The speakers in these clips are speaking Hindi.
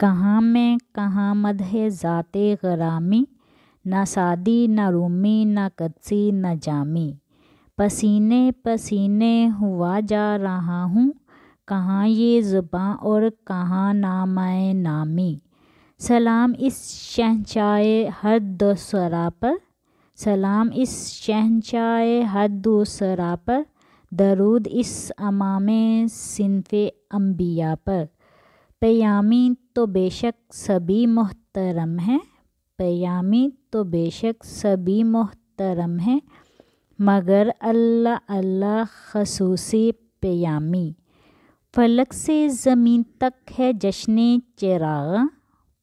कहाँ में कहाँ मद है ज़ाते गरामी न सादी न रूमी न कदसी न जामी पसीने पसीने हुआ जा रहा हूँ कहाँ ये ज़ुबाँ और कहाँ नामाए नामी सलाम इस शहनशाह हर दूसरा पर सलाम इस शहनशाह हर दूसरा पर दरूद इस अमाम सिनफ़ अम्बिया पर पयामी तो बेशक सभी मोहतरम हैं पयामी तो बेशक सभी मोहतरम हैं मगर अल्लाह अल्लाह खसूस पयामी फलक से ज़मीन तक है जश्न चराग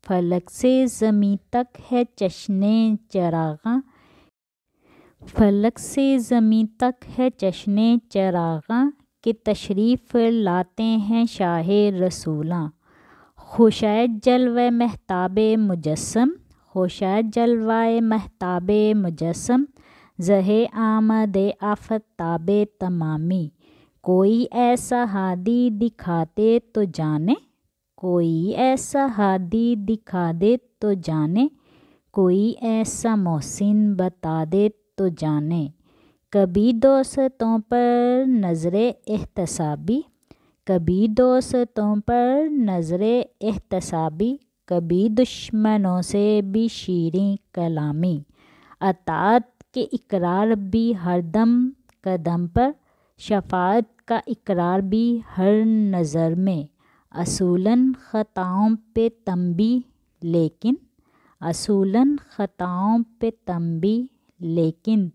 फलक से ज़मीन तक है चश्न चराग फलक से ज़मीन तक है चश्न चराग के तशरीफ़ लाते हैं शाह रसूलां खुशैद जलव महताब मुजस्म खुशैद जलवाए महताब मुजस्म जहे आमद आफताब तमामी कोई ऐसा हादी दिखाते तो जाने कोई ऐसा हादी दिखा दे तो जाने कोई ऐसा मोहसिन बता दे तो जाने कभी दोस्तों पर नज़र एहतसाबी कभी दोस्तों पर नज़र एहतसाबी कभी दुश्मनों से भी शीरें कलामी अतात के इकरार भी हर दम कदम पर शफात का इकरार भी हर नज़र में असूलन ख़ताओं पे तंबी लेकिन असूलन ख़ताओं पे तंबी लेकिन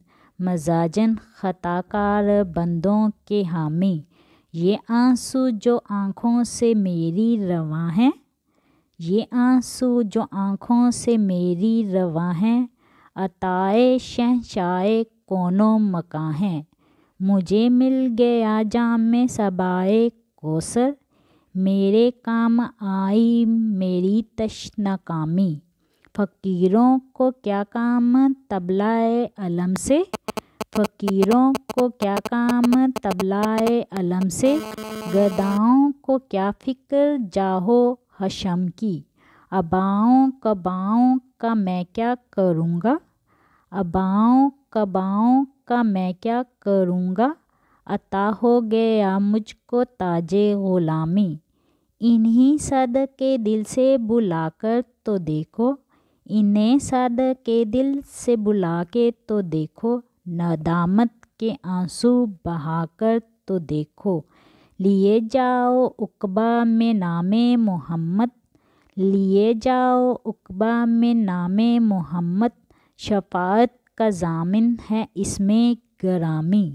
मजाजन ख़ताकार बंदों के हामी ये आंसू जो आँखों से मेरी रवा हैं ये आंसू जो आँखों से मेरी रवा हैं अताए शहशाए कोनों मका हैं मुझे मिल गया जाम में सबाए कोसर मेरे काम आई मेरी तश कामी फ़कीरों को क्या काम तबलाए अलम से फ़कीरों को क्या काम तबलाए अलम से गदाओं को क्या फ़िक्र जाहो हशम की अबाओं कबाओं का मैं क्या करूँगा अबाओं कबाओं का मैं क्या करूँगा अता हो गया मुझको ताजे ग़ुलामी इन्हीं सद के दिल से बुलाकर तो देखो इन्हें सद के दिल से बुला के तो देखो नदामत के आंसू बहाकर तो देखो लिए जाओ उकबा में नामे मोहम्मद लिए जाओ उकबा में नामे मोहम्मद शफात का जामिन है इसमें ग्रामी